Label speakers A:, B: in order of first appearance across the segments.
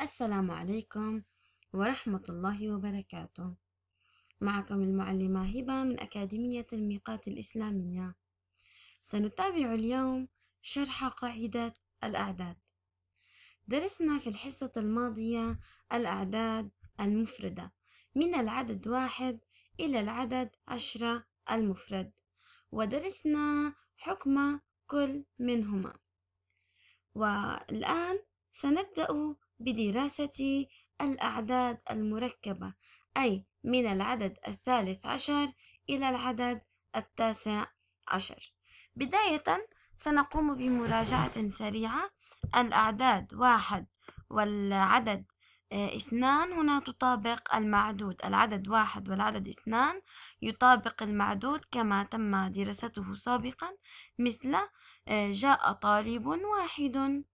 A: السلام عليكم ورحمة الله وبركاته معكم المعلمة هبة من أكاديمية الميقات الإسلامية سنتابع اليوم شرح قاعدة الأعداد درسنا في الحصة الماضية الأعداد المفردة من العدد واحد إلى العدد عشرة المفرد ودرسنا حكم كل منهما والآن سنبدأ بدراسة الأعداد المركبة أي من العدد الثالث عشر إلى العدد التاسع عشر بداية سنقوم بمراجعة سريعة الأعداد واحد والعدد آه، اثنان هنا تطابق المعدود العدد واحد والعدد اثنان يطابق المعدود كما تم دراسته سابقا مثل آه، جاء طالب واحد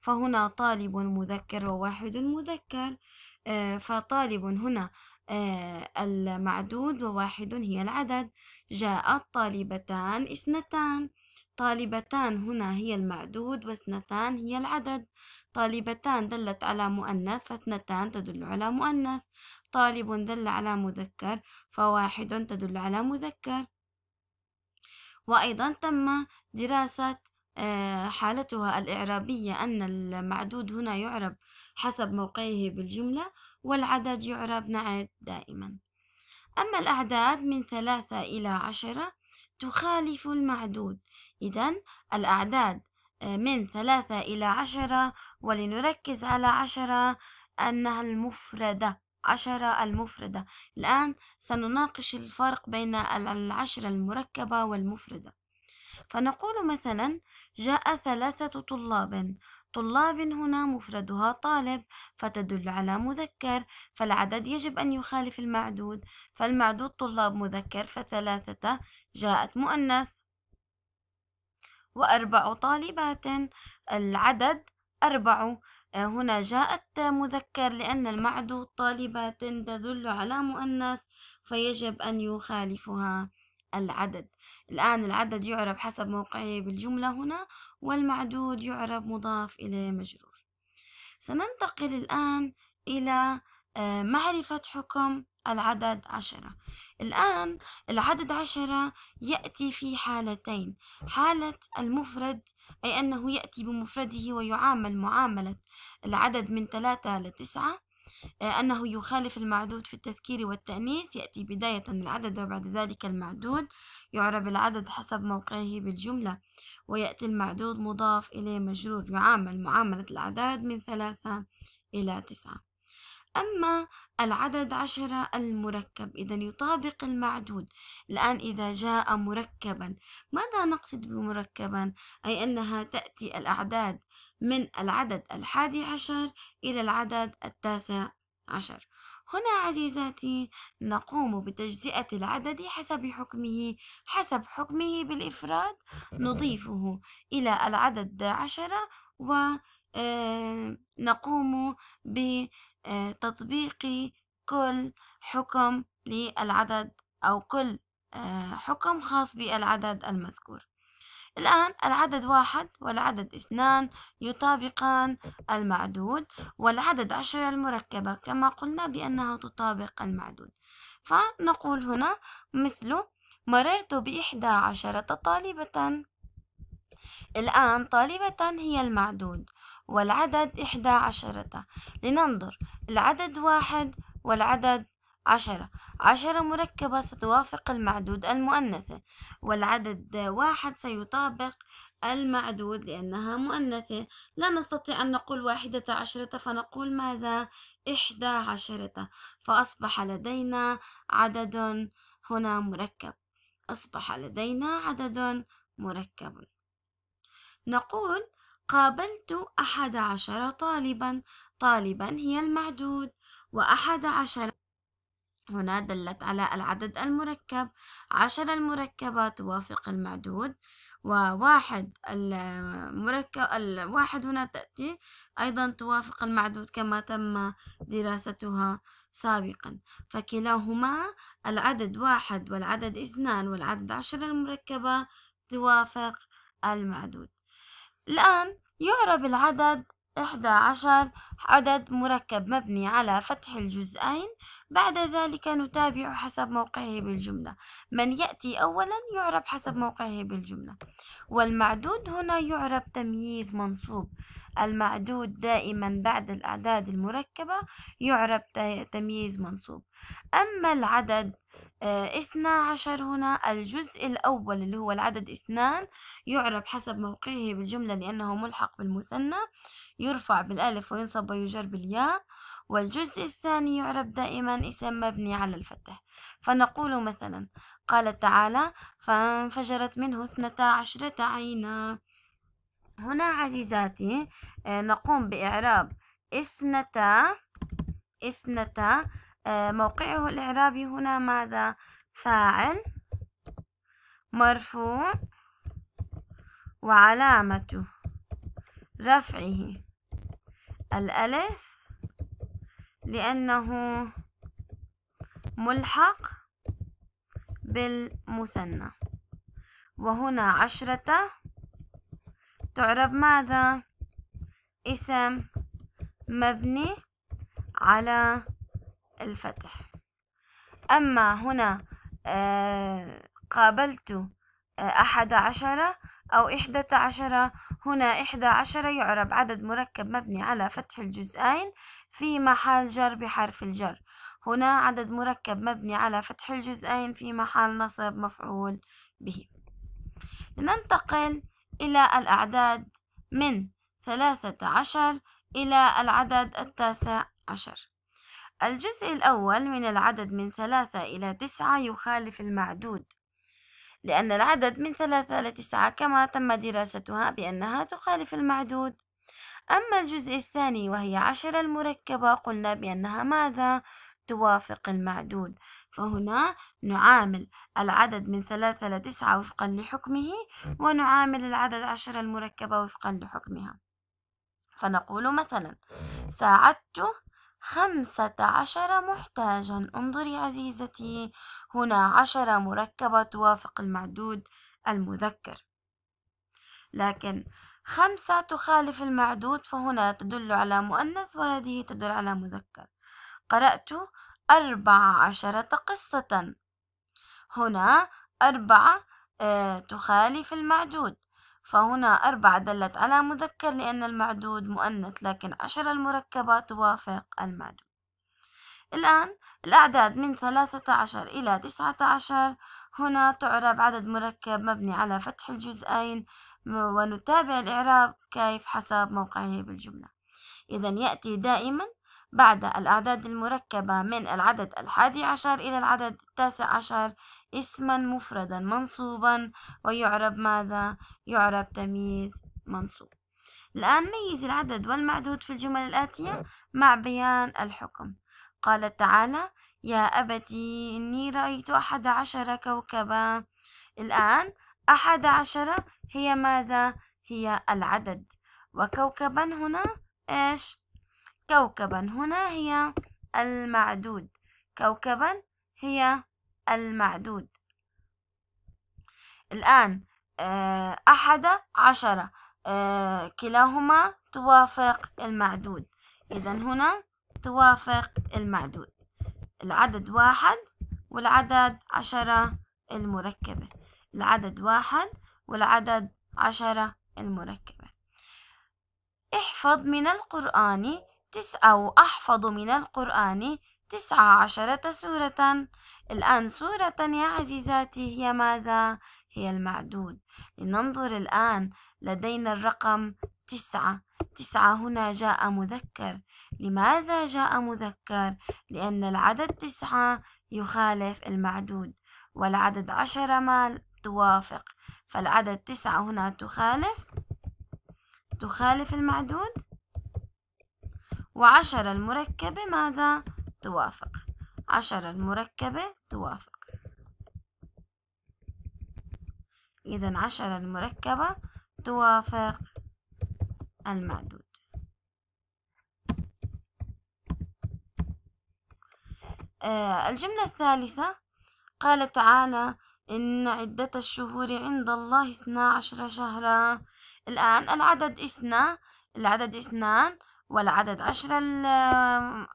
A: فهنا طالب مذكر وواحد مذكر آه، فطالب هنا آه، المعدود وواحد هي العدد جاء الطالبتان اثنتان طالبتان هنا هي المعدود واثنتان هي العدد طالبتان دلت على مؤنث فاثنتان تدل على مؤنث طالب دل على مذكر فواحد تدل على مذكر وأيضا تم دراسة آه، حالتها الإعرابية أن المعدود هنا يعرب حسب موقعه بالجملة والعدد يعرب نعت دائما أما الأعداد من ثلاثة إلى عشرة تخالف المعدود إذا الأعداد آه، من ثلاثة إلى عشرة ولنركز على عشرة أنها المفردة عشرة المفردة الآن سنناقش الفرق بين العشرة المركبة والمفردة فنقول مثلا جاء ثلاثة طلاب طلاب هنا مفردها طالب فتدل على مذكر فالعدد يجب أن يخالف المعدود فالمعدود طلاب مذكر فثلاثة جاءت مؤنث وأربع طالبات العدد أربع هنا جاءت مذكر لأن المعدود طالبات تدل على مؤنث فيجب أن يخالفها العدد الآن العدد يعرب حسب موقعه بالجملة هنا والمعدود يعرب مضاف إلى مجرور سننتقل الآن إلى آه، معرفة حكم العدد عشرة الآن العدد عشرة يأتي في حالتين حالة المفرد أي أنه يأتي بمفرده ويعامل معاملة العدد من ثلاثة لتسعة أنه يخالف المعدود في التذكير والتأنيث يأتي بداية العدد وبعد ذلك المعدود يعرب العدد حسب موقعه بالجملة ويأتي المعدود مضاف إليه مجرور يعامل معاملة الأعداد من ثلاثة إلى تسعة أما العدد عشرة المركب إذا يطابق المعدود الآن إذا جاء مركبا ماذا نقصد بمركبا؟ أي أنها تأتي الأعداد من العدد الحادي عشر إلى العدد التاسع عشر هنا عزيزاتي نقوم بتجزئة العدد حسب حكمه حسب حكمه بالإفراد نضيفه إلى العدد عشرة آه، ونقوم ب تطبيقي كل حكم للعدد أو كل آه، حكم خاص بالعدد المذكور الآن العدد واحد والعدد اثنان يطابقان المعدود والعدد عشرة المركبة كما قلنا بأنها تطابق المعدود فنقول هنا مثل مررت بإحدى عشرة طالبة الآن طالبة هي المعدود والعدد إحدى عشرة لننظر العدد واحد والعدد عشرة عشرة مركبة ستوافق المعدود المؤنثة والعدد واحد سيطابق المعدود لأنها مؤنثة لا نستطيع أن نقول واحدة عشرة فنقول ماذا إحدى عشرة فأصبح لدينا عدد هنا مركب أصبح لدينا عدد مركب نقول قابلت أحد عشر طالبا طالبا هي المعدود وأحد عشر هنا دلت على العدد المركب عشر المركبة توافق المعدود وواحد المركب الواحد هنا تأتي أيضا توافق المعدود كما تم دراستها سابقا فكلاهما العدد واحد والعدد اثنان والعدد عشر المركبة توافق المعدود الآن يعرب العدد إحدى عشر عدد مركب مبني على فتح الجزئين بعد ذلك نتابع حسب موقعه بالجملة من يأتي أولا يعرب حسب موقعه بالجملة والمعدود هنا يعرب تمييز منصوب المعدود دائما بعد الأعداد المركبة يعرب تمييز منصوب أما العدد آه، اثنا عشر هنا الجزء الأول اللي هو العدد اثنان يعرب حسب موقعه بالجملة لأنه ملحق بالمثنى يرفع بالألف وينصب ويجر بالياء والجزء الثاني يعرب دائما اسم مبني على الفتح فنقول مثلا قال تعالى فانفجرت منه اثنتا عشرة عينا هنا عزيزاتي آه، نقوم بإعراب اثنتا اثنتا آه، موقعه الإعرابي هنا ماذا فاعل مرفوع وعلامة رفعه الألف لأنه ملحق بالمثنى وهنا عشرة تعرب ماذا اسم مبني على الفتح أما هنا آه، قابلت آه، أحد عشرة أو إحدى عشرة هنا إحدى عشرة يعرب عدد مركب مبني على فتح الجزئين في محل جر بحرف الجر هنا عدد مركب مبني على فتح الجزئين في محل نصب مفعول به لننتقل إلى الأعداد من ثلاثة عشر إلى العدد التاسع عشر الجزء الأول من العدد من ثلاثة إلى تسعة يخالف المعدود لأن العدد من ثلاثة إلى تسعة كما تم دراستها بأنها تخالف المعدود أما الجزء الثاني وهي عشرة المركبة قلنا بأنها ماذا؟ توافق المعدود فهنا نعامل العدد من ثلاثة إلى تسعة وفقا لحكمه ونعامل العدد عشرة المركبة وفقا لحكمها فنقول مثلا ساعدت خمسة عشر محتاجا انظري عزيزتي هنا عشرة مركبة توافق المعدود المذكر لكن خمسة تخالف المعدود فهنا تدل على مؤنث وهذه تدل على مذكر قرأت أربع عشرة قصة هنا أربعة آه، تخالف المعدود فهنا أربعة دلت على مذكر لأن المعدود مؤنث لكن عشر المركبة توافق المعدود الآن الأعداد من ثلاثة عشر إلى تسعة عشر هنا تعرب عدد مركب مبني على فتح الجزئين ونتابع الإعراب كيف حسب موقعه بالجملة إذا يأتي دائما بعد الأعداد المركبة من العدد الحادي عشر إلى العدد التاسع عشر اسما مفردا منصوبا ويعرب ماذا؟ يعرب تمييز منصوب الآن ميز العدد والمعدود في الجمل الآتية مع بيان الحكم قال تعالى يا أبتي إني رأيت أحد عشر كوكبا الآن أحد عشر هي ماذا؟ هي العدد وكوكبا هنا إيش؟ كوكبا هنا هي المعدود كوكبا هي المعدود الآن آه، أحد عشرة آه، كلاهما توافق المعدود إذا هنا توافق المعدود العدد واحد والعدد عشرة المركبة العدد واحد والعدد عشرة المركبة احفظ من القرآن أو أحفظ من القرآن تسعة عشرة سورة الآن سورة يا عزيزاتي هي ماذا؟ هي المعدود لننظر الآن لدينا الرقم تسعة تسعة هنا جاء مذكر لماذا جاء مذكر؟ لأن العدد تسعة يخالف المعدود والعدد عشرة ما توافق فالعدد تسعة هنا تخالف تخالف المعدود وعشرة المركبة ماذا توافق عشرة المركبة توافق إذا عشرة المركبة توافق المعدود آه الجملة الثالثة قال تعالى إن عدة الشهور عند الله اثنا عشر شهرا الآن العدد اثنا العدد اثنان والعدد عشرة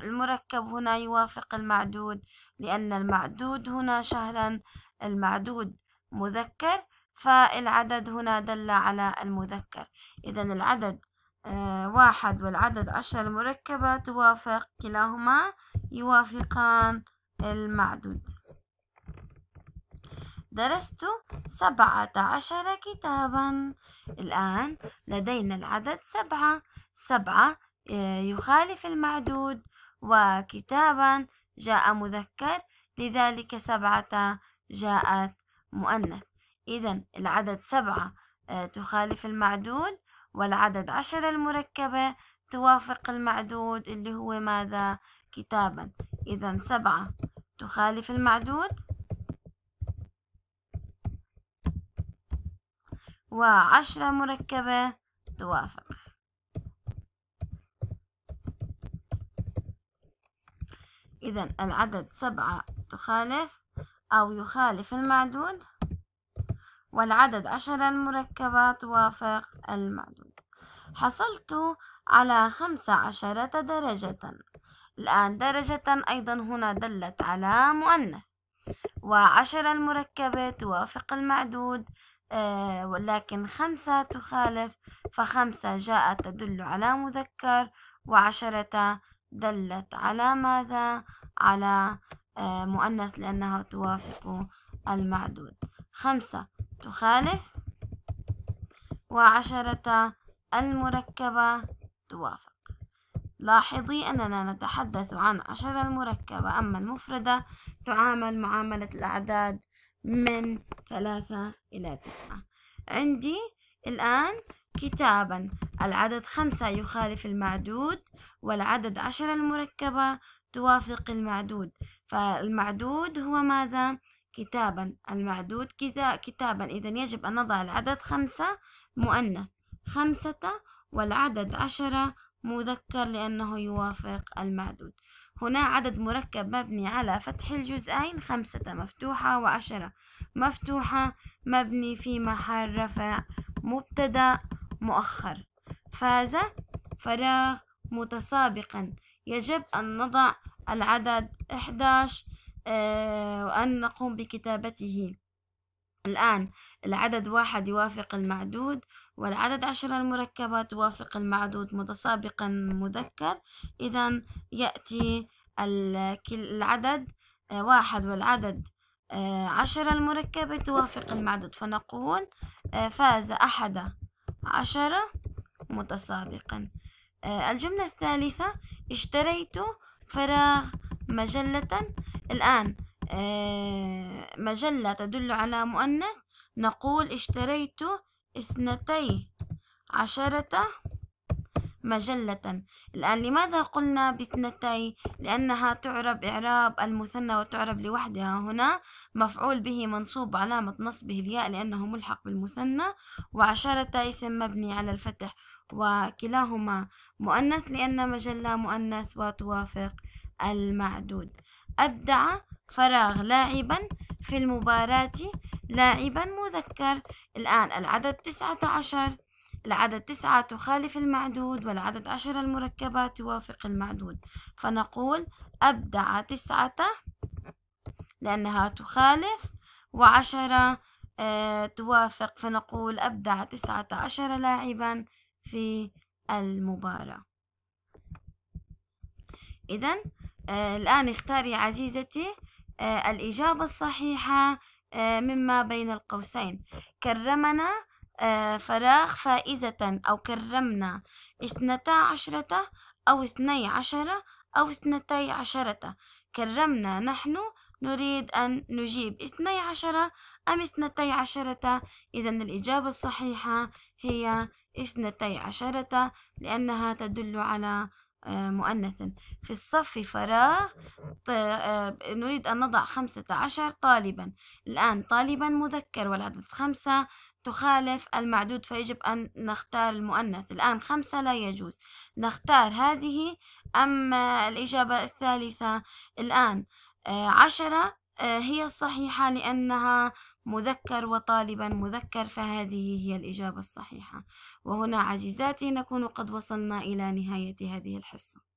A: المركب هنا يوافق المعدود لأن المعدود هنا شهرا المعدود مذكر فالعدد هنا دل على المذكر إذا العدد آه، واحد والعدد عشرة المركبة توافق كلاهما يوافقان المعدود درست سبعة عشر كتابا الآن لدينا العدد سبعة سبعة آه، يخالف المعدود وكتابا جاء مذكر لذلك سبعة جاءت مؤنث إذا العدد سبعة آه، تخالف المعدود والعدد عشرة المركبة توافق المعدود اللي هو ماذا كتابا إذا سبعة تخالف المعدود وعشرة مركبة توافق إذا العدد سبعة تخالف أو يخالف المعدود والعدد عشرة المركبة توافق المعدود حصلت على خمسة عشرة درجة الآن درجة أيضا هنا دلت على مؤنث وعشرة المركبة توافق المعدود آه، ولكن خمسة تخالف فخمسة جاءت تدل على مذكر وعشرة دلت على ماذا على آه، مؤنث لأنها توافق المعدود خمسة تخالف وعشرة المركبة توافق لاحظي أننا نتحدث عن عشرة المركبة أما المفردة تعامل معاملة الأعداد من ثلاثة إلى تسعة عندي الآن كتابا العدد خمسة يخالف المعدود والعدد عشرة المركبة توافق المعدود فالمعدود هو ماذا؟ كتابا المعدود كذا كتابا إذا يجب أن نضع العدد خمسة مؤنث خمسة والعدد عشرة مذكر لأنه يوافق المعدود هنا عدد مركب مبني على فتح الجزئين خمسة مفتوحة وعشرة مفتوحة مبني في محل رفع مبتدأ مؤخر فاز فراغ متسابقا يجب أن نضع العدد 11 آه، وأن نقوم بكتابته الآن العدد واحد يوافق المعدود والعدد عشرة المركبة توافق المعدود متسابقا مذكر إذا يأتي العدد آه، واحد والعدد آه، عشرة المركبة توافق المعدود فنقول فاز أحد عشرة متسابقا آه، الجملة الثالثة اشتريت فراغ مجلة الآن آه، مجلة تدل على مؤنث نقول اشتريت اثنتي عشرة مجلة الآن لماذا قلنا باثنتي لأنها تعرب إعراب المثنى وتعرب لوحدها هنا مفعول به منصوب علامة نصبه الياء لأنه ملحق بالمثنى وعشرة اسم مبني على الفتح وكلاهما مؤنث لأن مجلة مؤنث وتوافق المعدود أبدع فراغ لاعبا في المباراة لاعبا مذكر الآن العدد تسعة عشر العدد تسعة تخالف المعدود والعدد عشرة المركبات توافق المعدود فنقول أبدع تسعة لأنها تخالف وعشرة آه، توافق فنقول أبدع تسعة عشر لاعبا في المباراة إذا آه، الآن اختاري عزيزتي آه، الإجابة الصحيحة مما بين القوسين كرمنا آه، فراغ فائزة أو كرمنا اثنتا عشرة أو اثني عشرة أو اثنتي عشرة كرمنا نحن نريد أن نجيب اثني عشرة أم اثنتي عشرة إذا الإجابة الصحيحة هي اثنتي عشرة لأنها تدل على آه، مؤنث في الصف فراغ آه، نريد أن نضع خمسة عشر طالبا الآن طالبا مذكر والعدد خمسة تخالف المعدود فيجب أن نختار المؤنث الآن خمسة لا يجوز نختار هذه أما الإجابة الثالثة الآن آه، عشرة آه، هي الصحيحة لأنها مذكر وطالبا مذكر فهذه هي الإجابة الصحيحة وهنا عزيزاتي نكون قد وصلنا إلى نهاية هذه الحصة